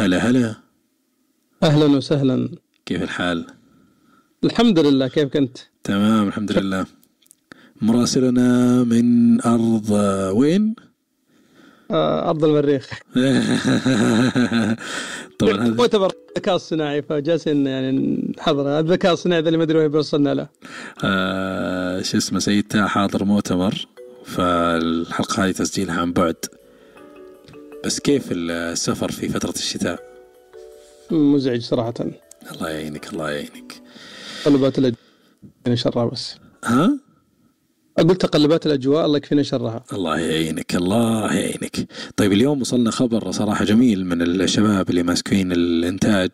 هلا هلا أهلا وسهلا كيف الحال؟ الحمد لله كيف كنت؟ تمام الحمد لله مراسلنا من أرض وين؟ آه، أرض المريخ طبعا هذا مؤتمر الذكاء الصناعي فجالسين يعني نحضر الذكاء الصناعي اللي ما ادري وين بيوصلنا له آه شو اسمه سيد حاضر مؤتمر فالحلقة هذه تسجيلها عن بعد بس كيف السفر في فترة الشتاء؟ مزعج صراحة الله يعينك الله يعينك تقلبات الأجواء يكفينا يعني شرها بس ها؟ أقول تقلبات الأجواء الله يكفينا شرها الله يعينك الله يعينك طيب اليوم وصلنا خبر صراحة جميل من الشباب اللي ماسكين الإنتاج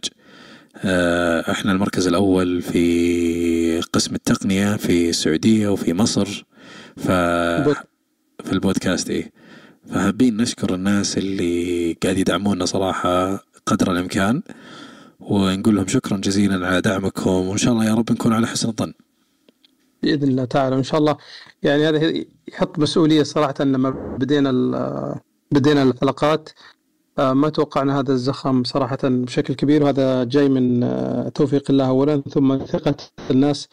آه، احنا المركز الاول في قسم التقنيه في السعوديه وفي مصر ف في البودكاست ايه فحابين نشكر الناس اللي قاعد يدعمونا صراحة قدر الإمكان ونقول لهم شكرا جزيلا على دعمكم وإن شاء الله يا رب نكون على حسن الظن باذن الله تعالى ان شاء الله يعني هذا يحط مسؤوليه صراحه لما بدينا بدينا الحلقات آه، ما توقعنا هذا الزخم صراحه بشكل كبير وهذا جاي من آه، توفيق الله اولا ثم ثقه الناس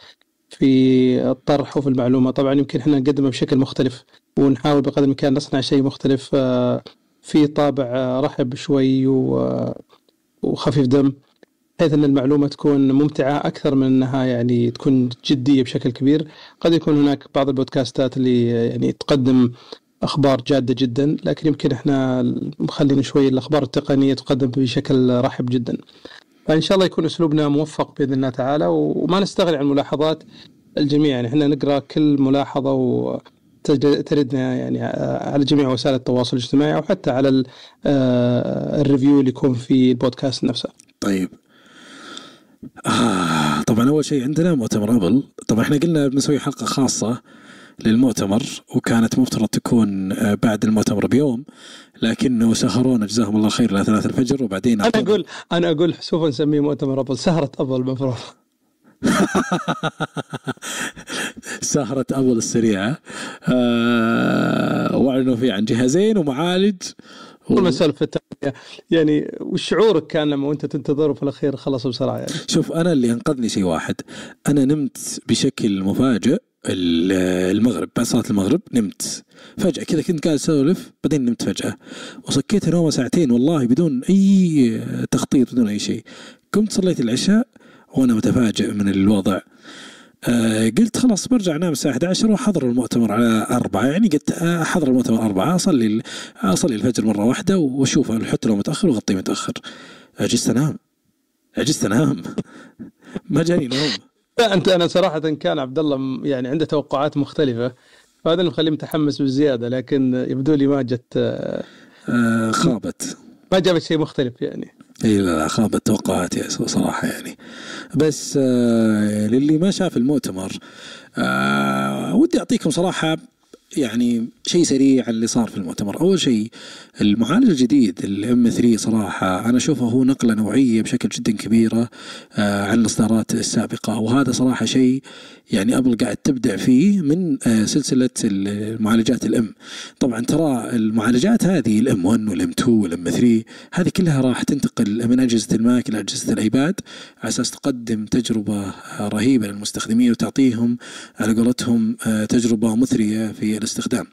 في الطرح وفي المعلومه طبعا يمكن احنا نقدمه بشكل مختلف ونحاول بقدر الامكان نصنع شيء مختلف آه، في طابع آه، رحب شوي آه، وخفيف دم بحيث ان المعلومه تكون ممتعه اكثر من انها يعني تكون جديه بشكل كبير قد يكون هناك بعض البودكاستات اللي يعني تقدم اخبار جاده جدا لكن يمكن احنا مخلين شوي الاخبار التقنيه تقدم بشكل رحب جدا فان شاء الله يكون اسلوبنا موفق باذن الله تعالى وما نستغني عن ملاحظات الجميع يعني احنا نقرا كل ملاحظه و تردنا يعني على جميع وسائل التواصل الاجتماعي او حتى على آه، الريفيو اللي يكون في البودكاست نفسه. طيب آه طبعا اول شيء عندنا مؤتمر ابل طبعا احنا قلنا بنسوي حلقه خاصه للمؤتمر وكانت مفترض تكون آه، بعد المؤتمر بيوم لكنه سهرونا جزاهم الله خير الى 3 الفجر وبعدين انا اقول انا اقول سوف نسميه مؤتمر ابل سهره ابل المفروض سهرة أبل السريعة أه وأعلنوا فيه عن جهازين ومعالج والله التقنية يعني وشعورك كان لما وانت تنتظر وفي الاخير خلصوا بسرعه يعني شوف انا اللي انقذني شيء واحد انا نمت بشكل مفاجئ المغرب بعد صلاه المغرب نمت فجاه كذا كنت قاعد اسولف بعدين نمت فجاه وصكيت نومه ساعتين والله بدون اي تخطيط بدون اي شيء قمت صليت العشاء وانا متفاجئ من الوضع آه قلت خلاص برجع انام الساعه 11 واحضر المؤتمر على أربعة يعني قلت احضر المؤتمر أربعة اصلي اصلي الفجر مره واحده واشوف حتى لو متاخر واغطيه متاخر عجزت انام عجزت انام ما جاني نوم لا انت انا صراحه كان عبد الله يعني عنده توقعات مختلفه فهذا اللي مخليه متحمس بزياده لكن يبدو لي ما جت آه، آه، خابت ما جابت شيء مختلف يعني اي لا لا خابت توقعاتي صراحه يعني بس آه، للي ما شاف المؤتمر ودي اعطيكم صراحه يعني شيء سريع اللي صار في المؤتمر، اول شيء المعالج الجديد الام 3 صراحه انا اشوفه هو نقله نوعيه بشكل جدا كبيره آه، عن الاصدارات السابقه، وهذا صراحه شيء يعني ابل قاعد تبدع فيه من آه، سلسله المعالجات الام. طبعا ترى المعالجات هذه الام 1 والام 2 والام 3 هذه كلها راح تنتقل من اجهزه الماك الى اجهزه الايباد على اساس تقدم تجربه آه، رهيبه للمستخدمين وتعطيهم على قولتهم تجربه مثريه في الاستخدام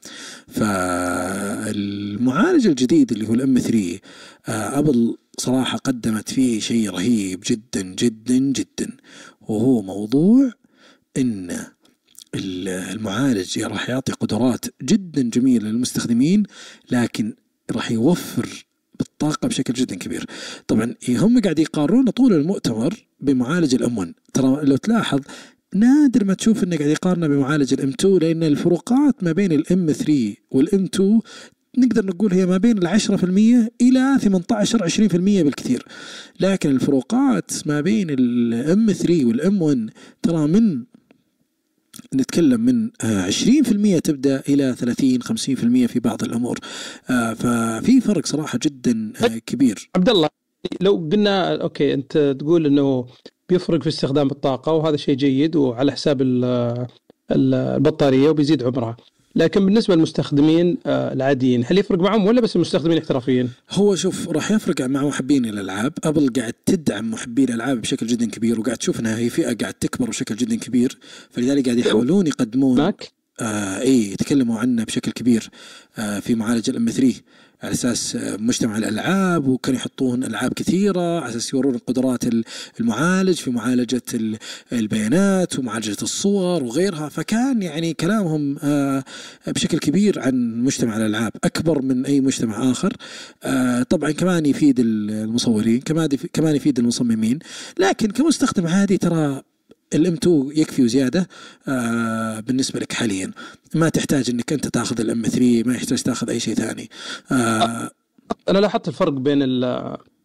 فالمعالج الجديد اللي هو الام 3 آه، ابل صراحه قدمت فيه شيء رهيب جدا جدا جدا وهو موضوع ان المعالج راح يعطي قدرات جدا جميله للمستخدمين لكن راح يوفر بالطاقه بشكل جدا كبير. طبعا هم قاعد يقارنون طول المؤتمر بمعالج الام 1 ترى لو تلاحظ نادر ما تشوف انه قاعد يقارنه بمعالج الام 2 لان الفروقات ما بين الام 3 والام 2 نقدر نقول هي ما بين ال 10% الى 18 20% بالكثير لكن الفروقات ما بين الام 3 والام 1 ترى من نتكلم من 20% آه، تبدا الى 30 50% في بعض الامور آه، ففي فرق صراحه جدا آه، طيب. كبير عبد الله لو قلنا اوكي انت تقول انه بيفرق في استخدام الطاقه وهذا شيء جيد وعلى حساب البطاريه وبيزيد عمرها لكن بالنسبه للمستخدمين آه، العاديين هل يفرق معهم ولا بس المستخدمين الاحترافيين؟ هو شوف راح يفرق مع محبين الالعاب، ابل قاعد تدعم محبي الالعاب بشكل جدا كبير وقاعد تشوف انها هي فئه قاعد تكبر بشكل جدا كبير فلذلك قاعد يحاولون يقدمون ماك آه اي يتكلموا عنه بشكل كبير آه في معالج الام 3 على اساس مجتمع الالعاب وكانوا يحطون العاب كثيره على اساس يورون قدرات المعالج في معالجه البيانات ومعالجه الصور وغيرها فكان يعني كلامهم آه، بشكل كبير عن مجتمع الالعاب اكبر من اي مجتمع اخر آه، طبعا كمان يفيد المصورين كمان كمان يفيد المصممين لكن كمستخدم عادي ترى الام 2 يكفي وزياده آه بالنسبه لك حاليا ما تحتاج انك انت تاخذ الام 3 ما يحتاج تاخذ اي شيء ثاني آه انا لاحظت الفرق بين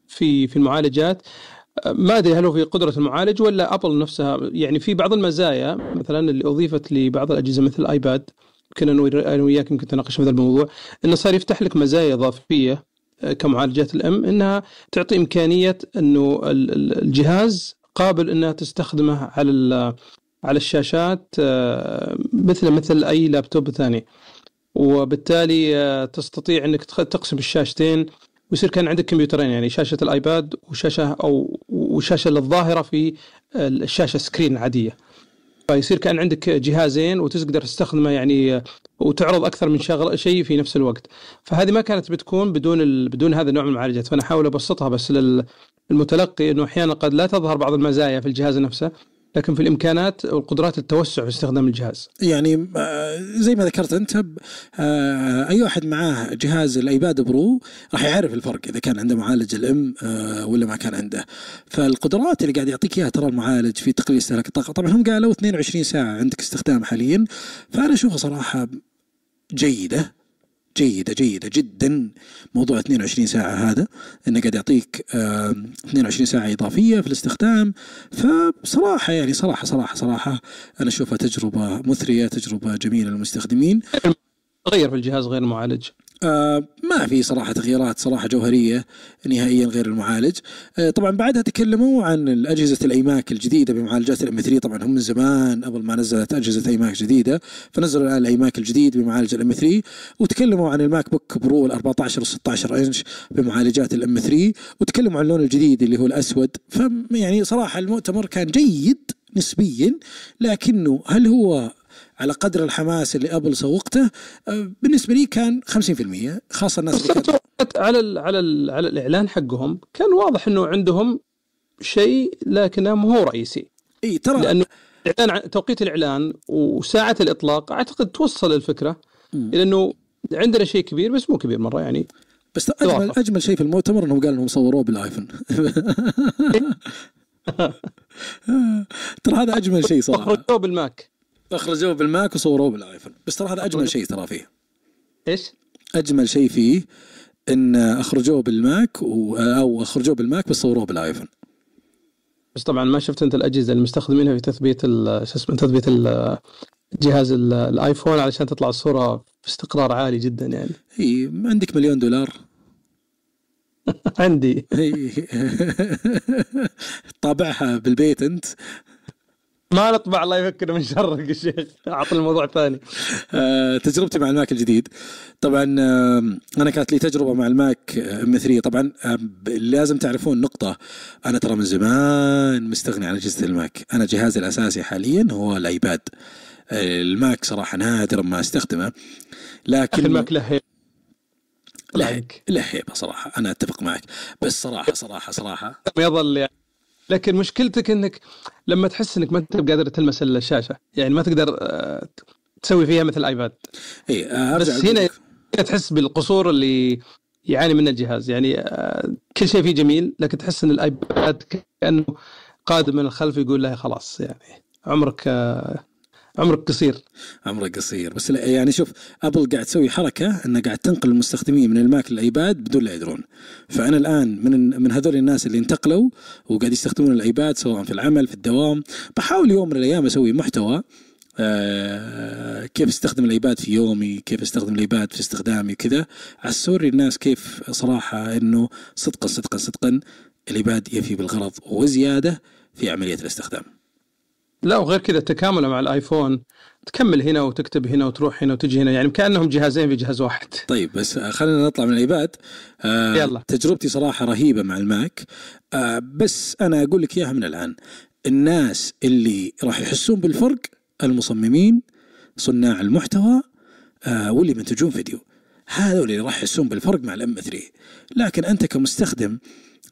في في المعالجات ما ادري هل هو في قدره المعالج ولا ابل نفسها يعني في بعض المزايا مثلا اللي اضيفت لبعض الاجهزه مثل الايباد يمكن انا وياك يمكن تناقش هذا الموضوع انه صار يفتح لك مزايا اضافيه آه، كمعالجات الام انها تعطي امكانيه انه الجهاز قابل انها تستخدمه على على الشاشات آه، مثل مثل اي لابتوب ثاني وبالتالي آه، تستطيع انك تقسم الشاشتين ويصير كان عندك كمبيوترين يعني شاشه الايباد وشاشه او وشاشه للظاهره في آه، الشاشه سكرين عاديه فيصير كان عندك جهازين وتقدر تستخدمه يعني وتعرض اكثر من شغله شيء في نفس الوقت فهذه ما كانت بتكون بدون ال... بدون هذا النوع من المعالجات فانا احاول ابسطها بس لل... المتلقي انه احيانا قد لا تظهر بعض المزايا في الجهاز نفسه لكن في الامكانات والقدرات التوسع في استخدام الجهاز. يعني آه، زي ما ذكرت انت آه، اي واحد معاه جهاز الايباد برو راح يعرف الفرق اذا كان عنده معالج الام آه، ولا ما كان عنده. فالقدرات اللي قاعد يعطيك اياها ترى المعالج في تقليل استهلاك الطاقه، طبعا هم قالوا 22 ساعه عندك استخدام حاليا فانا اشوفه صراحه جيده جيدة جيدة جدا موضوع 22 ساعة هذا انه قاعد يعطيك 22 ساعة اضافية في الاستخدام فبصراحة يعني صراحة صراحة صراحة انا اشوفها تجربة مثرية تجربة جميلة للمستخدمين غير في الجهاز غير معالج آه، ما في صراحة تغييرات صراحة جوهرية نهائيا غير المعالج آه طبعا بعدها تكلموا عن أجهزة الأيماك الجديدة بمعالجات الام 3 طبعا هم من زمان قبل ما نزلت أجهزة أيماك جديدة فنزلوا الآن الأيماك الجديد بمعالج الام 3 وتكلموا عن الماك بوك برو ال 14 و 16 انش بمعالجات الام 3 وتكلموا عن اللون الجديد اللي هو الأسود فيعني صراحة المؤتمر كان جيد نسبيا لكنه هل هو على قدر الحماس اللي ابل سوقته آه، بالنسبه لي كان 50% خاصه الناس اللي على الـ على الـ على الاعلان حقهم كان واضح انه عندهم شيء لكنه مو رئيسي اي ترى لانه الاعلان توقيت الاعلان وساعه الاطلاق اعتقد توصل الفكره الى انه عندنا شيء كبير بس مو كبير مره يعني بس اجمل اجمل شيء في المؤتمر انهم قالوا انهم صوروه بالايفون ترى هذا اجمل شيء صراحه بالماك اخرجوه بالماك وصوروه بالايفون بس ترى هذا اجمل شيء ترى فيه ايش؟ اجمل شيء فيه ان اخرجوه بالماك و... او اخرجوه بالماك بس صوروه بالايفون بس طبعا ما شفت انت الاجهزه اللي مستخدمينها في تثبيت شو اسمه تثبيت جهاز الايفون علشان تطلع الصوره باستقرار عالي جدا يعني اي عندك مليون دولار عندي طابعها بالبيت انت ما نطبع الله يفكر من شرك الشيخ اعطي الموضوع ثاني آه، تجربتي مع الماك الجديد طبعا آه، انا كانت لي تجربه مع الماك ام آه، 3 طبعا لازم تعرفون نقطه انا ترى من زمان مستغني عن اجهزه الماك انا جهازي الاساسي حاليا هو الايباد الماك صراحه نادرا ما استخدمه لكن الماك له لا لا هيبه صراحه انا اتفق معك بس صراحه صراحه صراحه يظل يعني لكن مشكلتك انك لما تحس انك ما انت قادر تلمس الشاشه يعني ما تقدر آه، تسوي فيها مثل الايباد اي آه، بس هنا تحس بالقصور اللي يعاني منه الجهاز يعني آه، كل شيء فيه جميل لكن تحس ان الايباد كانه قادم من الخلف يقول له خلاص يعني عمرك عمرك قصير عمرك قصير بس يعني شوف ابل قاعد تسوي حركه انها قاعد تنقل المستخدمين من الماك للايباد بدون لا يدرون فانا الان من من هذول الناس اللي انتقلوا وقاعد يستخدمون الايباد سواء في العمل في الدوام بحاول يوم من الايام اسوي محتوى آه كيف استخدم الايباد في يومي كيف استخدم الايباد في استخدامي كذا عسوري الناس كيف صراحه انه صدقا صدقا صدقا الايباد يفي بالغرض وزياده في عمليه الاستخدام لا وغير كذا تكامله مع الايفون تكمل هنا وتكتب هنا وتروح هنا وتجي هنا يعني كانهم جهازين في جهاز واحد طيب بس خلينا نطلع من الايباد آه يلا تجربتي صراحه رهيبه مع الماك آه بس انا اقول لك اياها من الان الناس اللي راح يحسون بالفرق المصممين صناع المحتوى آه واللي منتجون فيديو هذول اللي راح يحسون بالفرق مع الام 3 لكن انت كمستخدم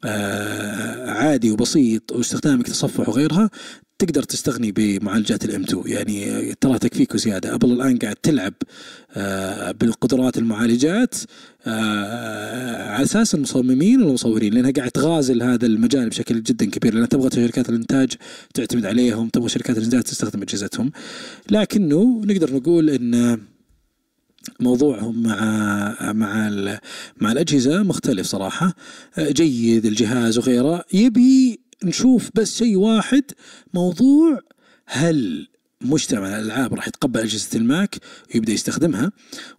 آه، عادي وبسيط واستخدامك تصفح وغيرها تقدر تستغني بمعالجات الام 2 يعني ترى تكفيك وزياده ابل الان قاعد تلعب آه، بالقدرات المعالجات آه، على اساس المصممين والمصورين لانها قاعد تغازل هذا المجال بشكل جدا كبير لانها تبغى شركات الانتاج تعتمد عليهم تبغى شركات الانتاج تستخدم اجهزتهم لكنه نقدر نقول ان موضوعهم مع مع مع الاجهزه مختلف صراحه جيد الجهاز وغيره يبي نشوف بس شيء واحد موضوع هل مجتمع الالعاب راح يتقبل اجهزه الماك ويبدا يستخدمها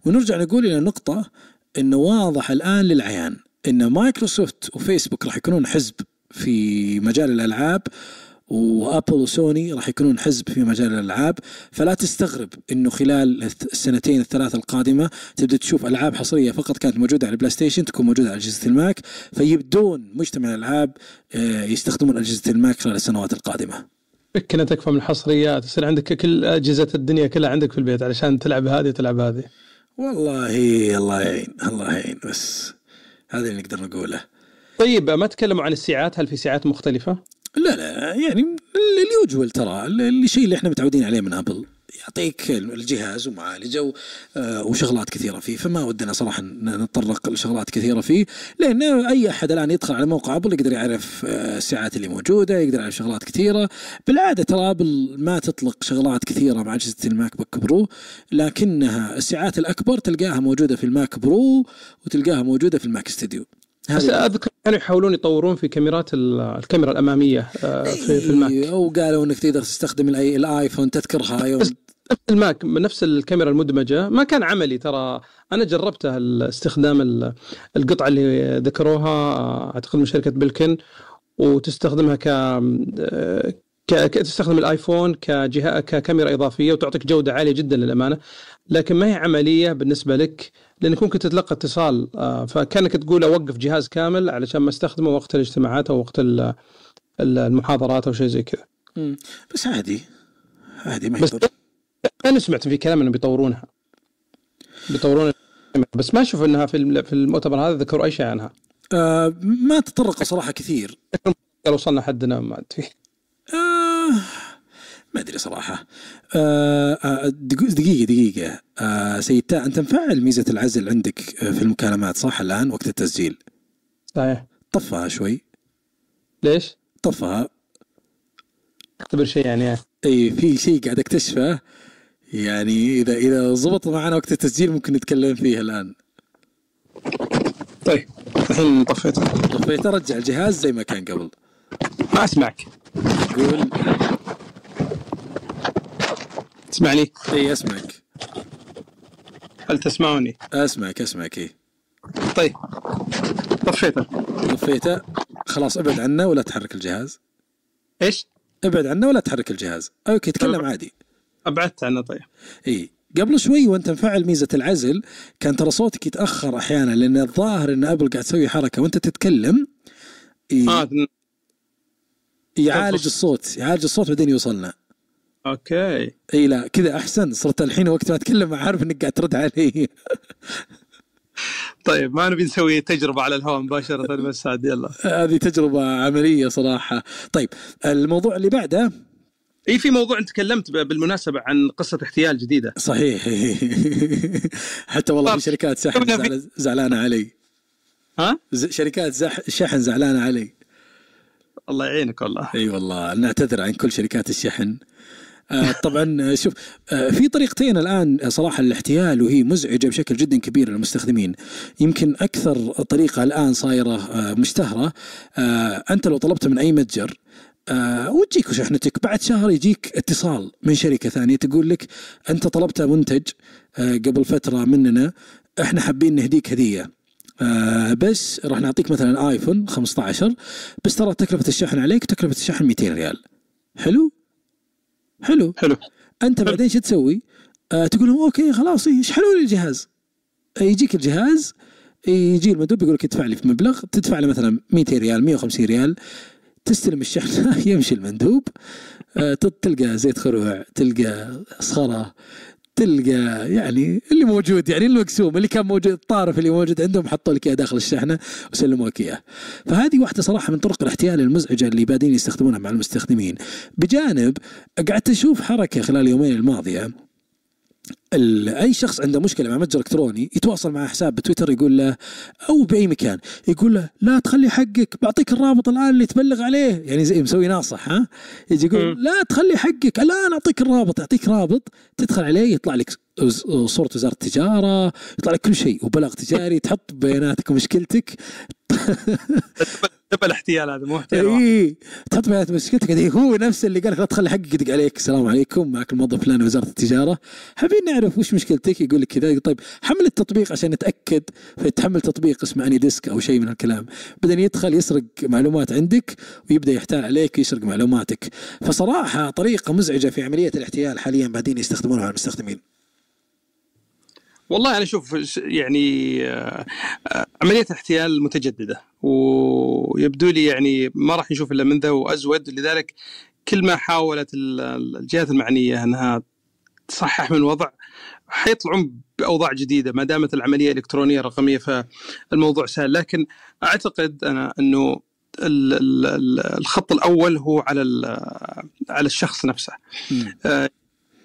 ونرجع نقول الى نقطه انه واضح الان للعيان ان مايكروسوفت وفيسبوك راح يكونون حزب في مجال الالعاب وابل وسوني راح يكونون حزب في مجال الالعاب فلا تستغرب انه خلال السنتين الثلاث القادمه تبدا تشوف العاب حصريه فقط كانت موجوده على البلاي ستيشن تكون موجوده على اجهزه الماك فيبدون مجتمع الالعاب آه، يستخدمون اجهزه الماك خلال السنوات القادمه. كنا تكفى من الحصريات يصير عندك كل اجهزه الدنيا كلها عندك في البيت علشان تلعب هذه وتلعب هذه. والله الله يعين الله يعين بس هذا اللي نقدر نقوله. طيب ما تكلموا عن الساعات هل في ساعات مختلفه؟ لا لا يعني اليوجوال ترى الشيء اللي احنا متعودين عليه من ابل يعطيك الجهاز ومعالجه آه، وشغلات كثيره فيه فما ودنا صراحه نتطرق لشغلات كثيره فيه لان اي احد الان يدخل على موقع ابل يقدر يعرف آه، الساعات اللي موجوده يقدر يعرف شغلات كثيره بالعاده ترى ابل ما تطلق شغلات كثيره مع اجهزه الماك بوك برو لكنها الساعات الاكبر تلقاها موجوده في الماك برو وتلقاها موجوده في الماك ستوديو بس طيب. اذكر كانوا يحاولون يطورون في كاميرات الكاميرا الاماميه آه، إيه، في, في الماك وقالوا انك تقدر تستخدم الايفون تذكرها ايوه الماك نفس الكاميرا المدمجه ما كان عملي ترى انا جربته استخدام القطعه اللي ذكروها آه، اعتقد من شركه بلكن وتستخدمها آه، ك تستخدم الايفون كجهه ككاميرا اضافيه وتعطيك جوده عاليه جدا للامانه لكن ما هي عمليه بالنسبه لك لانك ممكن تتلقى اتصال آه، فكانك تقول اوقف جهاز كامل علشان ما استخدمه وقت الاجتماعات او وقت المحاضرات او شيء زي كذا بس عادي عادي ما يضر انا سمعت في كلام انهم بيطورونها بيطورون بس ما اشوف انها في في المؤتمر هذا ذكروا اي شيء عنها آه ما تطرق صراحه كثير وصلنا حدنا ما ادري آه ما ادري صراحه آه, آه، دقيقه دقيقه آه سيدتا انت مفعل ميزه العزل عندك في المكالمات صح الان وقت التسجيل صحيح طفها شوي ليش؟ طفها اختبر شيء يعني اي في شيء قاعد اكتشفه يعني اذا اذا ضبط معنا وقت التسجيل ممكن نتكلم فيه الان طيب الحين طفيته طفيته رجع الجهاز زي ما كان قبل ما اسمعك قول تسمعني؟ اي اسمعك هل تسمعني؟ اسمعك اسمعك اي طيب طفيته طفيته خلاص ابعد عنا ولا تحرك الجهاز ايش؟ ابعد عنا ولا تحرك الجهاز اوكي تكلم عادي ابعدت عنه طيب اي قبل شوي وانت مفعل ميزه العزل كان ترى صوتك يتاخر احيانا لان الظاهر ان ابل قاعد تسوي حركه وانت تتكلم ي... آه. يعالج الصوت يعالج الصوت بعدين يوصلنا اوكي اي لا كذا احسن صرت الحين وقت ما اتكلم عارف انك قاعد ترد علي طيب ما نبي نسوي تجربه على الهواء مباشره بس عاد يلا هذه تجربه عمليه صراحه طيب الموضوع اللي بعده اي في موضوع انت تكلمت بالمناسبه عن قصه احتيال جديده صحيح حتى والله في شركات شحن زعلانه علي ها شركات شحن زعلانه علي الله يعينك والله اي والله نعتذر عن كل شركات الشحن آه، طبعا آه، شوف آه، في طريقتين الان صراحه الاحتيال وهي مزعجه بشكل جدا كبير للمستخدمين يمكن اكثر طريقه الان صايره مشتهره انت لو طلبت من اي متجر آه وتجيك شحنتك بعد شهر يجيك اتصال من شركه ثانيه تقول لك انت طلبت منتج آه قبل فتره مننا احنا حابين نهديك هديه آه بس راح نعطيك مثلا ايفون 15 بس ترى تكلفه الشحن عليك تكلفه الشحن 200 ريال حلو حلو حلو انت حلو. بعدين شو تسوي؟ آه تقول لهم اوكي خلاص يشحنوا لي الجهاز آه، يجيك الجهاز يجي المندوب يقول لك ادفع لي في مبلغ تدفع له مثلا 200 ريال 150 ريال تستلم الشحنه يمشي المندوب آه، تلقى زيت خروع تلقى صخره تلقى يعني اللي موجود يعني المقسوم اللي كان موجود الطارف اللي موجود عندهم حطوا لك اياه داخل الشحنه وسلموك اياه. فهذه واحده صراحه من طرق الاحتيال المزعجه اللي بادين يستخدمونها مع المستخدمين. بجانب قعدت اشوف حركه خلال اليومين الماضيه اي شخص عنده مشكله مع متجر الكتروني يتواصل مع حساب بتويتر يقول له او باي مكان يقول له لا تخلي حقك بعطيك الرابط الان اللي تبلغ عليه يعني زي مسوي ناصح ها يجي يقول لا تخلي حقك الان اعطيك الرابط يعطيك رابط تدخل عليه يطلع لك صوره وزاره التجاره يطلع لك كل شيء وبلاغ تجاري تحط بياناتك ومشكلتك تبى الاحتيال هذا مو احتيال اي تحط بيانات مشكلتك هو نفسه اللي قال لك لا تخلي حقك يدق عليك السلام عليكم معك الموظف فلان وزاره التجاره حابين يعرف وش مشكلتك يقول لك كذا طيب حمل التطبيق عشان نتاكد فيتحمل تطبيق اسمه اني يعني ديسك او شيء من الكلام بعدين يدخل يسرق معلومات عندك ويبدا يحتال عليك ويسرق معلوماتك فصراحه طريقه مزعجه في عمليه الاحتيال حاليا بعدين يستخدمونها المستخدمين والله انا يعني اشوف يعني آه، عمليه الاحتيال متجدده ويبدو لي يعني ما راح نشوف الا من ذا وازود لذلك كل ما حاولت الجهات المعنيه انها تصحح من الوضع حيطلعون باوضاع جديده ما دامت العمليه الالكترونيه رقميه فالموضوع سهل لكن اعتقد انا انه الخط الاول هو على على الشخص نفسه آه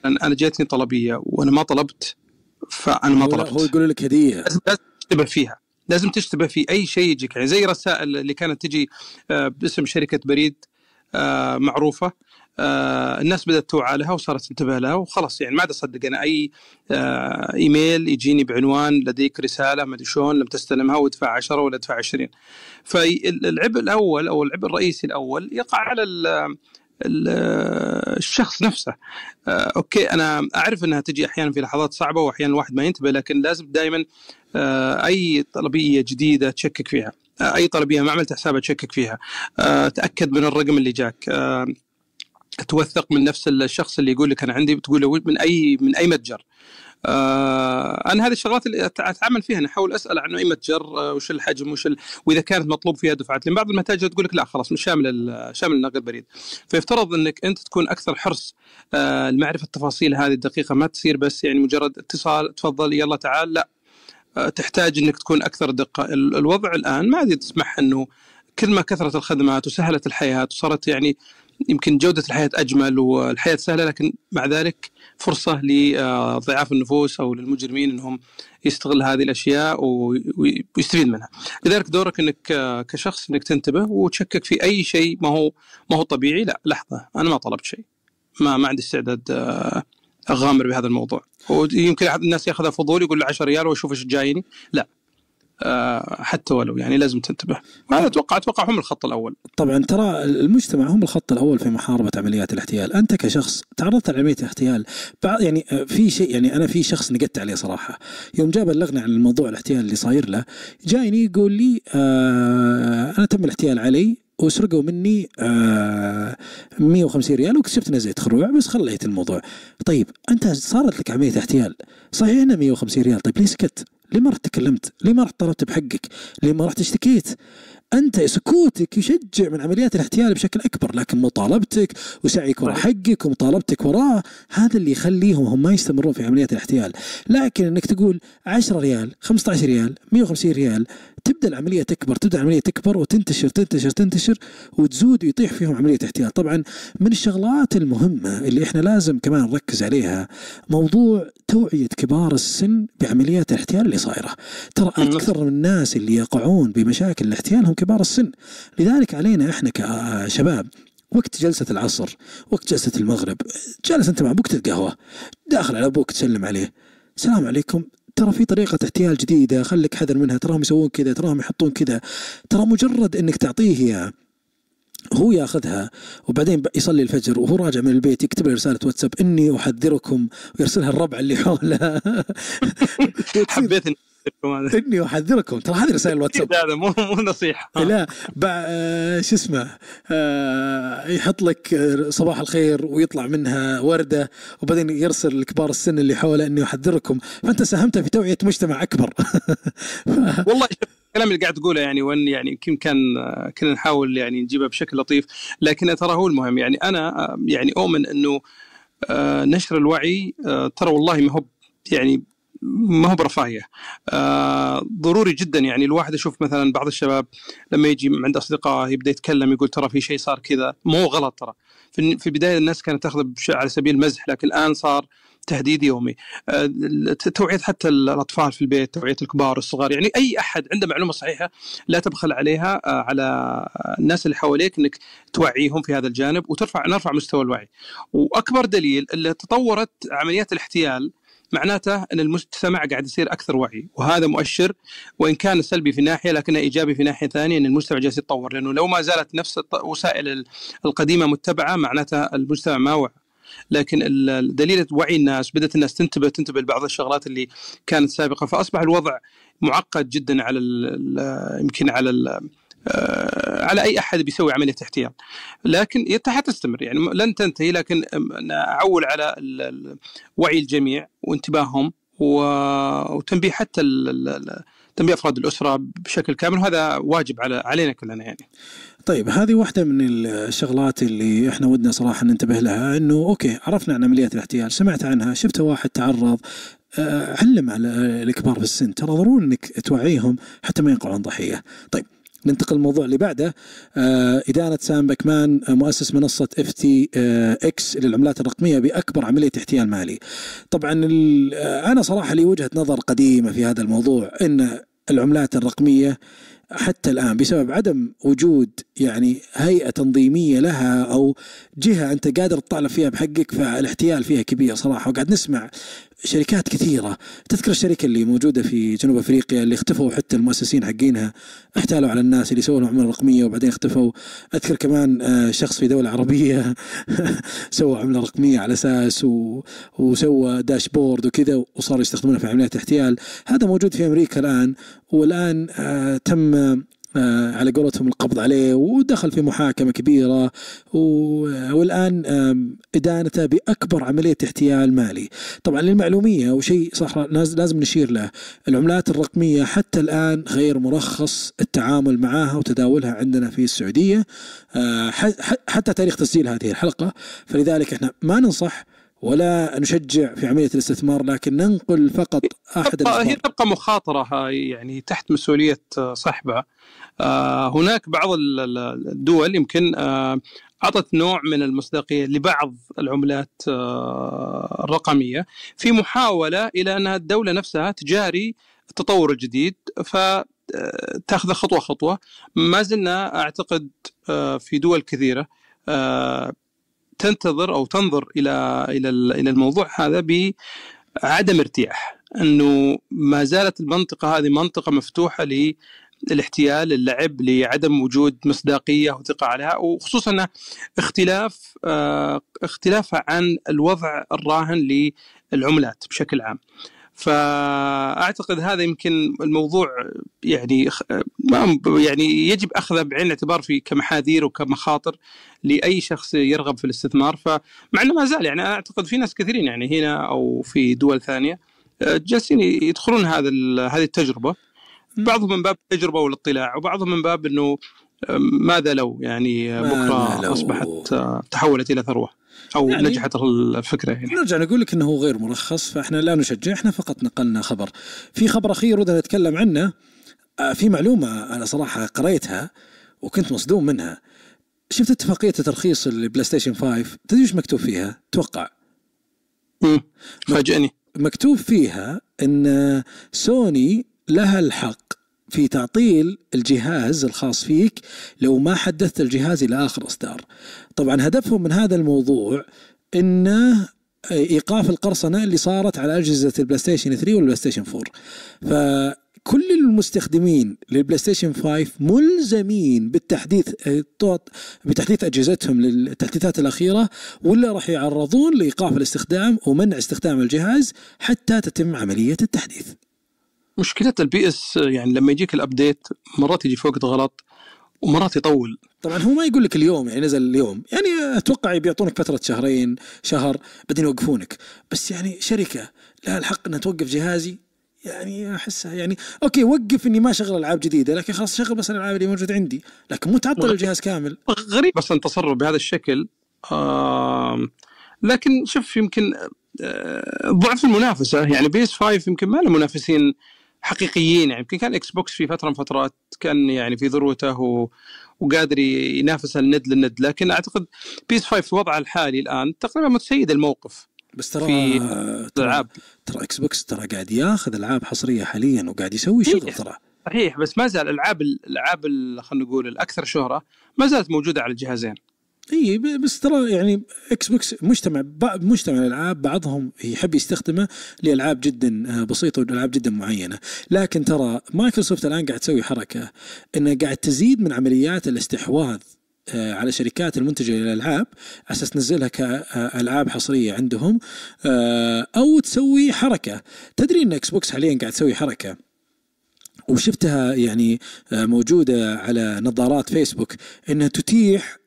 انا جاتني طلبيه وانا ما طلبت فانا ما طلبت هو يقول لك هديه لازم تشتبه فيها لازم تشتبه في اي شيء يجيك يعني زي رسائل اللي كانت تجي آه، باسم شركه بريد آه، معروفه آه الناس بدات توعى لها وصارت تنتبه لها وخلاص يعني ما عاد اصدق انا اي آه ايميل يجيني بعنوان لديك رساله ما ادري شلون لم تستلمها وادفع 10 ولا ادفع 20 فالعبء الاول او العبء الرئيسي الاول يقع على الشخص نفسه آه، اوكي انا اعرف انها تجي احيانا في لحظات صعبه واحيانا الواحد ما ينتبه لكن لازم دائما آه، اي طلبيه جديده تشكك فيها آه، اي طلبيه ما عملت حسابها تشكك فيها آه، تاكد من الرقم اللي جاك آه، توثق من نفس الشخص اللي يقول لك انا عندي بتقول له من اي من اي متجر آه انا هذه الشغلات اللي اتعامل فيها انا احاول اسال عن اي متجر آه، وش الحجم وش ال... واذا كانت مطلوب فيها دفعات لان بعض المتاجر تقول لك لا خلاص مش شامل شامل النقد البريد فيفترض انك انت تكون اكثر حرص آه لمعرفه التفاصيل هذه الدقيقه ما تصير بس يعني مجرد اتصال تفضل يلا تعال لا آه تحتاج انك تكون اكثر دقه الوضع الان ما تسمح انه كل ما كثرت الخدمات وسهلت الحياه وصارت يعني آه يمكن جوده الحياه اجمل والحياه سهله لكن مع ذلك فرصه لضعاف النفوس او للمجرمين انهم يستغل هذه الاشياء ويستفيد منها. لذلك دورك انك آه، كشخص انك تنتبه وتشكك في اي شيء ما هو ما هو طبيعي لا لحظه انا ما طلبت شيء. ما ما عندي استعداد آه، اغامر بهذا الموضوع ويمكن الناس ياخذها فضول يقول له 10 ريال واشوف ايش جايني لا آه، حتى ولو يعني لازم تنتبه انا اتوقع اتوقع هم الخط الاول طبعا ترى المجتمع هم الخط الاول في محاربه عمليات الاحتيال انت كشخص تعرضت لعمليه الاحتيال يعني آه، في شيء يعني انا في شخص نقدت عليه صراحه يوم جاء بلغني عن الموضوع الاحتيال اللي صاير له جايني يقول لي آه انا تم الاحتيال علي وسرقوا مني آه 150 ريال وكشفت انها زيت خروع بس خليت الموضوع. طيب انت صارت لك عمليه احتيال، صحيح انها 150 ريال، طيب ليه سكت؟ ليه ما رحت تكلمت؟ ليه ما رحت طلبت بحقك؟ ليه ما رحت اشتكيت؟ انت سكوتك يشجع من عمليات الاحتيال بشكل اكبر لكن مطالبتك وسعيك وراء حقك ومطالبتك وراه هذا اللي يخليهم هم ما يستمرون في عمليات الاحتيال لكن انك تقول 10 ريال 15 ريال 150 ريال تبدا العمليه تكبر تبدا العمليه تكبر وتنتشر تنتشر تنتشر وتزود ويطيح فيهم عمليه احتيال طبعا من الشغلات المهمه اللي احنا لازم كمان نركز عليها موضوع توعيه كبار السن بعمليات الاحتيال اللي صايره ترى اكثر من الناس اللي يقعون بمشاكل الاحتيال هم كبار السن لذلك علينا احنا كشباب وقت جلسة العصر وقت جلسة المغرب جالس أنت مع أبوك تتقهوى داخل على أبوك تسلم عليه السلام عليكم ترى في طريقة احتيال جديدة خليك حذر منها تراهم يسوون كذا تراهم يحطون كذا ترى مجرد أنك تعطيه إياه هو ياخذها وبعدين يصلي الفجر وهو راجع من البيت يكتب له رساله واتساب اني احذركم ويرسلها الربع اللي حوله حبيت اني احذركم ترى هذه رسائل الواتساب هذا مو مو نصيحه لا آه. آه، شو اسمه آه يحط لك آه، صباح الخير ويطلع منها ورده وبعدين يرسل لكبار السن اللي حوله اني احذركم فانت ساهمت في توعيه مجتمع اكبر والله الكلام اللي قاعد تقوله يعني وان يعني يمكن كان كنا نحاول يعني نجيبه بشكل لطيف لكن ترى هو المهم يعني انا يعني اؤمن انه نشر الوعي ترى والله ما هو يعني ما هو برفاهيه آه ضروري جدا يعني الواحد يشوف مثلا بعض الشباب لما يجي عند اصدقائه يبدا يتكلم يقول ترى في شيء صار كذا مو غلط ترى في, في البدايه الناس كانت تاخذ على سبيل المزح لكن الان صار تهديد يومي آه توعيه حتى الاطفال في البيت توعيه الكبار والصغار يعني اي احد عنده معلومه صحيحه لا تبخل عليها آه على الناس اللي حواليك انك توعيهم في هذا الجانب وترفع نرفع مستوى الوعي واكبر دليل اللي تطورت عمليات الاحتيال معناته ان المجتمع قاعد يصير اكثر وعي وهذا مؤشر وان كان سلبي في ناحيه لكنه ايجابي في ناحيه ثانيه ان المجتمع جالس يتطور لانه لو ما زالت نفس الوسائل القديمه متبعه معناته المجتمع ما وعى لكن دليل وعي الناس بدات الناس تنتبه تنتبه لبعض الشغلات اللي كانت سابقه فاصبح الوضع معقد جدا على يمكن على آه، على اي احد بيسوي عمليه احتيال لكن حتستمر يعني لن تنتهي لكن انا اعول على وعي الجميع وانتباههم وتنبيه حتى تنبيه افراد الاسره بشكل كامل وهذا واجب على علينا كلنا يعني. طيب هذه واحده من الشغلات اللي احنا ودنا صراحه ننتبه لها انه اوكي عرفنا عن عمليات الاحتيال، سمعت عنها، شفت واحد تعرض آه، علم على الكبار في السن ترى ضروري انك توعيهم حتى ما يقعون ضحيه. طيب ننتقل للموضوع اللي بعده آه، إدانة سام بكمان آه، مؤسس منصة اف تي آه، اكس للعملات الرقمية بأكبر عملية احتيال مالي طبعا أنا صراحة لي وجهة نظر قديمة في هذا الموضوع أن العملات الرقمية حتى الآن بسبب عدم وجود يعني هيئة تنظيمية لها أو جهة أنت قادر تطالب فيها بحقك فالاحتيال فيها كبير صراحة وقاعد نسمع شركات كثيرة تذكر الشركة اللي موجودة في جنوب أفريقيا اللي اختفوا حتى المؤسسين حقينها احتالوا على الناس اللي سووا لهم عملة رقمية وبعدين اختفوا أذكر كمان آه، شخص في دولة عربية سوى عملة رقمية على أساس و... وسوى داشبورد وكذا وصاروا يستخدمونها في عمليات احتيال هذا موجود في أمريكا الآن والآن آه، تم آه، على قولتهم القبض عليه ودخل في محاكمة كبيرة والآن إدانته بأكبر عملية احتيال مالي طبعا للمعلومية وشيء صح لازم نشير له العملات الرقمية حتى الآن غير مرخص التعامل معها وتداولها عندنا في السعودية آه، حتى تاريخ تسجيل هذه الحلقة فلذلك احنا ما ننصح ولا نشجع في عمليه الاستثمار لكن ننقل فقط احد هي تبقى مخاطره هاي يعني تحت مسؤوليه آه، صاحبها آه، هناك بعض الدول يمكن آه، اعطت نوع من المصداقيه لبعض العملات آه، الرقميه في محاوله الى انها الدوله نفسها تجاري التطور الجديد فتاخذ خطوه خطوه ما زلنا اعتقد في دول كثيره تنتظر او تنظر الى الى الى الموضوع هذا بعدم ارتياح انه ما زالت المنطقه هذه منطقه مفتوحه الاحتيال اللعب لعدم وجود مصداقيه وثقه عليها وخصوصا اختلاف آه، اختلافها عن الوضع الراهن للعملات بشكل عام. فاعتقد هذا يمكن الموضوع يعني يعني يجب اخذه بعين الاعتبار في كمحاذير وكمخاطر لاي شخص يرغب في الاستثمار فمع انه ما زال يعني انا اعتقد في ناس كثيرين يعني هنا او في دول ثانيه آه، جالسين يدخلون هذا هذه التجربه بعضهم من باب التجربه والاطلاع وبعضهم من باب انه ماذا لو يعني بكره لو. اصبحت آه، تحولت الى ثروه او يعني نجحت الفكره يعني. نرجع نقول لك انه غير مرخص فاحنا لا نشجع احنا فقط نقلنا خبر. في خبر اخير ودنا نتكلم عنه آه، في معلومه انا صراحه قريتها وكنت مصدوم منها. شفت اتفاقيه ترخيص البلاي ستيشن 5 تدري ايش مكتوب فيها؟ توقع. فاجئني. مكتوب فيها ان سوني لها الحق في تعطيل الجهاز الخاص فيك لو ما حدثت الجهاز الى اخر اصدار. طبعا هدفهم من هذا الموضوع انه ايقاف القرصنه اللي صارت على اجهزه البلاي ستيشن 3 والبلاي ستيشن 4. فكل المستخدمين للبلاي ستيشن 5 ملزمين بالتحديث بتحديث اجهزتهم للتحديثات الاخيره ولا راح يعرضون لايقاف الاستخدام ومنع استخدام الجهاز حتى تتم عمليه التحديث. مشكله البي اس يعني لما يجيك الابديت مرات يجي في وقت غلط ومرات يطول طبعا هو ما يقول لك اليوم يعني نزل اليوم يعني اتوقع بيعطونك فتره شهرين شهر بعدين يوقفونك بس يعني شركه لها الحق انها توقف جهازي يعني احسها يعني اوكي وقف اني ما اشغل العاب جديده لكن خلاص شغل بس الالعاب اللي موجوده عندي لكن مو تعطل الجهاز كامل غريب اصلا تصرف بهذا الشكل آه لكن شوف يمكن آه، ضعف المنافسه يعني بيس 5 يمكن ما له منافسين حقيقيين يعني يمكن كان اكس بوكس في فتره من فترات كان يعني في ذروته و... وقادر ينافس الند للند لكن اعتقد بيس 5 في وضعه الحالي الان تقريبا متسيد الموقف بس ترى في العاب ترى اكس بوكس ترى قاعد ياخذ العاب حصريه حاليا وقاعد يسوي شغل ترى صحيح بس ما زال العاب الالعاب خلينا نقول الاكثر شهره ما زالت موجوده على الجهازين اي بس ترى يعني اكس بوكس مجتمع مجتمع الالعاب بعضهم يحب يستخدمه لالعاب جدا آه، بسيطه والعاب جدا معينه، لكن ترى مايكروسوفت الان قاعد تسوي حركه انها قاعد تزيد من عمليات الاستحواذ آه، على شركات المنتجه للالعاب على اساس تنزلها كالعاب حصريه عندهم آه، او تسوي حركه، تدري ان اكس بوكس حاليا قاعد تسوي حركه وشفتها يعني موجوده على نظارات فيسبوك انها تتيح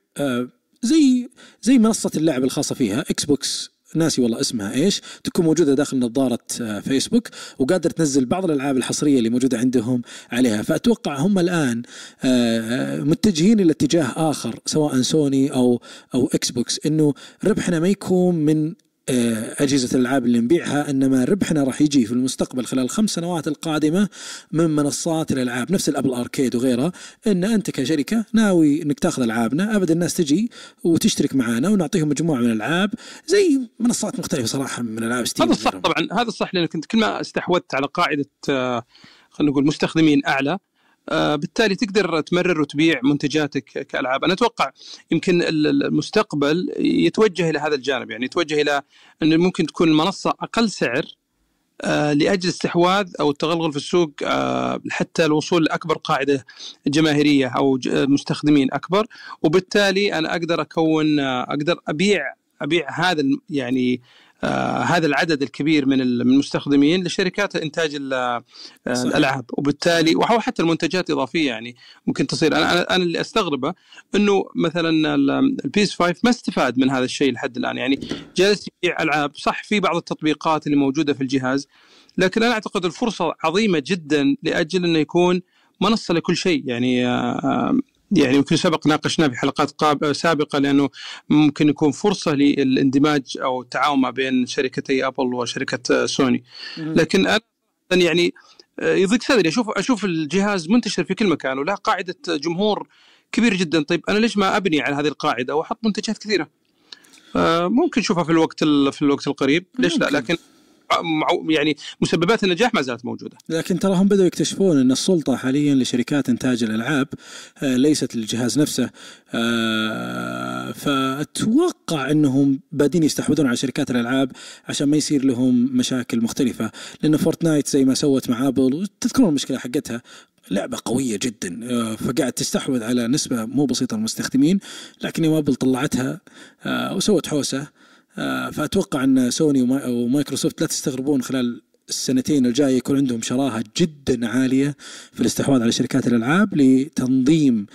زي زي منصه اللعب الخاصه فيها اكس بوكس ناسي والله اسمها ايش تكون موجوده داخل نظاره فيسبوك آه، وقادر تنزل بعض الالعاب الحصريه اللي موجوده عندهم عليها فاتوقع هم الان آه، آه، متجهين الى اتجاه اخر سواء سوني او او اكس بوكس انه ربحنا ما يكون من آه، أجهزة الألعاب اللي نبيعها إنما ربحنا راح يجي في المستقبل خلال الخمس سنوات القادمة من منصات الألعاب نفس الأبل أركيد وغيرها إن أنت كشركة ناوي إنك تاخذ ألعابنا أبدا الناس تجي وتشترك معنا ونعطيهم مجموعة من الألعاب زي منصات مختلفة صراحة من ألعاب ستيم هذا الصح طبعا هذا الصح لأنك أنت كل ما استحوذت على قاعدة آه، خلينا نقول مستخدمين أعلى آه، بالتالي تقدر تمرر وتبيع منتجاتك كالعاب انا اتوقع يمكن المستقبل يتوجه الى هذا الجانب يعني يتوجه الى انه ممكن تكون المنصه اقل سعر آه، لاجل استحواذ او التغلغل في السوق آه، حتى الوصول لاكبر قاعده جماهيريه او مستخدمين اكبر وبالتالي انا اقدر اكون اقدر ابيع ابيع هذا يعني آه هذا العدد الكبير من المستخدمين لشركات انتاج آه، الالعاب وبالتالي وحتى المنتجات الاضافيه يعني ممكن تصير انا انا اللي استغربه انه مثلا البيس 5 ما استفاد من هذا الشيء لحد الان يعني جالس يبيع العاب صح في بعض التطبيقات اللي موجوده في الجهاز لكن انا اعتقد الفرصه عظيمه جدا لاجل انه يكون منصه لكل شيء يعني آه، آه، يعني يمكن سبق ناقشنا في حلقات قاب سابقه لانه ممكن يكون فرصه للاندماج او التعاون ما بين شركتي ابل وشركه سوني لكن انا يعني آه، يضيق صدري اشوف اشوف الجهاز منتشر في كل مكان وله قاعده جمهور كبير جدا طيب انا ليش ما ابني على هذه القاعده واحط منتجات كثيره آه، ممكن نشوفها في الوقت في الوقت القريب ليش لا لكن يعني مسببات النجاح ما زالت موجوده. لكن ترى هم بداوا يكتشفون ان السلطه حاليا لشركات انتاج الالعاب آه، ليست للجهاز نفسه آه، فاتوقع انهم بادين يستحوذون على شركات الالعاب عشان ما يصير لهم مشاكل مختلفه لان فورتنايت زي ما سوت مع ابل تذكرون المشكله حقتها لعبة قوية جدا آه، فقاعد تستحوذ على نسبة مو بسيطة من المستخدمين لكن يوم ابل طلعتها وسوت حوسة آه، فاتوقع ان سوني ومايكروسوفت لا تستغربون خلال السنتين الجايه يكون عندهم شراهه جدا عاليه في الاستحواذ على شركات الالعاب لتنظيم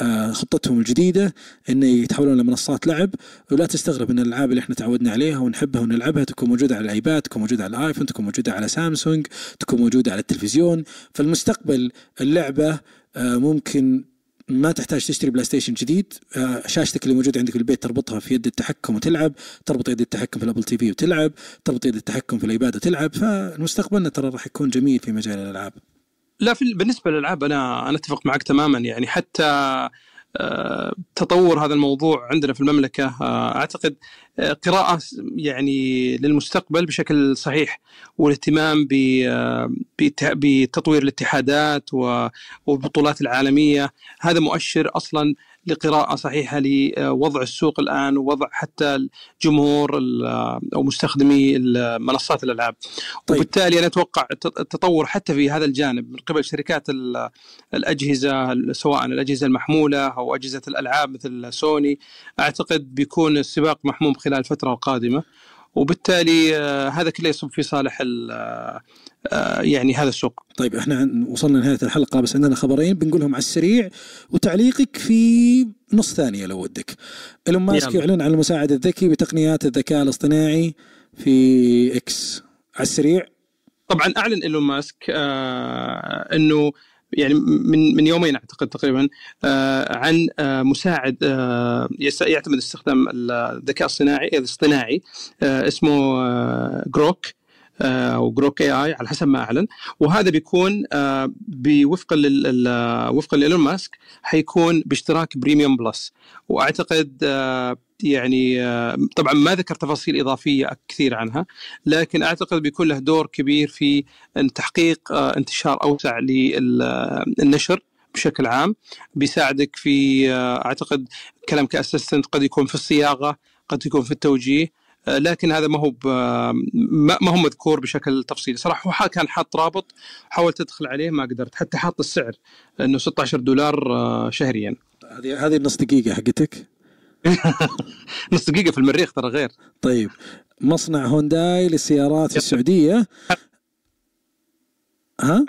آه، خطتهم الجديده ان يتحولون لمنصات لعب ولا تستغرب ان الالعاب اللي احنا تعودنا عليها ونحبها ونلعبها تكون موجوده على الايباد تكون موجوده على الايفون تكون موجوده على سامسونج تكون موجوده على التلفزيون فالمستقبل اللعبه آه، ممكن ما تحتاج تشتري بلاي ستيشن جديد آه، شاشتك اللي موجوده عندك في البيت تربطها في يد التحكم وتلعب تربط يد التحكم في الابل تي في وتلعب تربط يد التحكم في الايباد وتلعب فمستقبلنا ترى راح يكون جميل في مجال الالعاب لا في بالنسبه للالعاب انا انا اتفق معك تماما يعني حتى آه، تطور هذا الموضوع عندنا في المملكه آه، اعتقد قراءة يعني للمستقبل بشكل صحيح والاهتمام بتطوير الاتحادات والبطولات العالمية هذا مؤشر أصلا لقراءة صحيحة لوضع السوق الآن ووضع حتى الجمهور أو مستخدمي منصات الألعاب طيب. وبالتالي أنا أتوقع التطور حتى في هذا الجانب من قبل شركات الأجهزة سواء الأجهزة المحمولة أو أجهزة الألعاب مثل سوني أعتقد بيكون السباق محموم خلال الفتره القادمه وبالتالي آه، هذا كله يصب في صالح آه، آه، يعني هذا السوق طيب احنا وصلنا لنهايه الحلقه بس عندنا خبرين بنقولهم على السريع وتعليقك في نص ثانيه لو ودك ايلون ماسك يعلن عن المساعد الذكي بتقنيات الذكاء الاصطناعي في اكس على السريع طبعا اعلن ايلون ماسك آه انه يعني من من يومين اعتقد تقريبا آه، عن آه، مساعد آه، يعتمد استخدام الذكاء الصناعي الاصطناعي اسمه جروك او جروك اي اي على حسب ما اعلن وهذا بيكون وفقا وفقا لايلون ماسك حيكون باشتراك بريميوم بلس واعتقد يعني آه، طبعا ما ذكر تفاصيل اضافيه كثير عنها لكن اعتقد بيكون له دور كبير في تحقيق آه، انتشار اوسع للنشر آه، بشكل عام بيساعدك في اعتقد كلام كاسستنت قد يكون في الصياغه قد يكون في التوجيه لكن هذا ما هو ما هو مذكور بشكل تفصيلي صراحه هو كان حاط رابط حاولت ادخل عليه ما قدرت حتى حاط السعر انه 16 دولار شهريا هذه هذه النص دقيقه حقتك نص دقيقه في المريخ ترى غير طيب مصنع هونداي للسيارات في السعوديه ها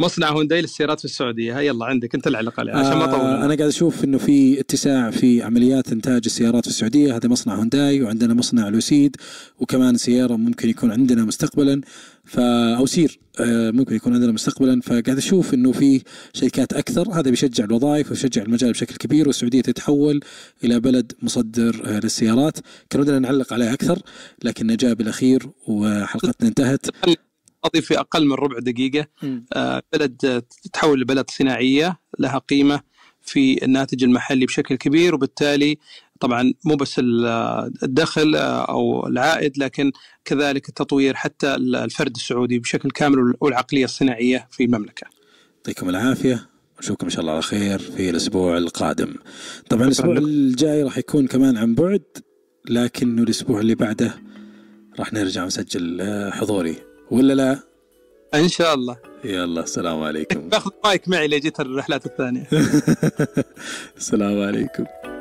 مصنع هونداي للسيارات في السعوديه يلا عندك انت العلاقه عليه عشان ما اطول آه انا قاعد اشوف انه في اتساع في عمليات انتاج السيارات في السعوديه هذا مصنع هونداي وعندنا مصنع لوسيد وكمان سياره ممكن يكون عندنا مستقبلا فا او سير آه، ممكن يكون عندنا مستقبلا فقاعد اشوف انه في شركات اكثر هذا بيشجع الوظائف ويشجع المجال بشكل كبير والسعوديه تتحول الى بلد مصدر آه، للسيارات كان ودنا نعلق عليها اكثر لكن جاء بالاخير وحلقتنا انتهت اضيف في اقل من ربع دقيقه آه، بلد تتحول لبلد صناعيه لها قيمه في الناتج المحلي بشكل كبير وبالتالي طبعا مو بس آه، الدخل آه، او العائد لكن كذلك التطوير حتى الفرد السعودي بشكل كامل والعقليه الصناعيه في المملكه. يعطيكم العافيه نشوفكم ان شاء الله على خير في الاسبوع القادم. طبعا الاسبوع الجاي راح يكون كمان عن بعد لكنه الاسبوع اللي بعده راح نرجع نسجل حضوري ولا لا؟ ان شاء الله يلا السلام عليكم باخذ مايك معي لجيت الرحلات الثانيه السلام عليكم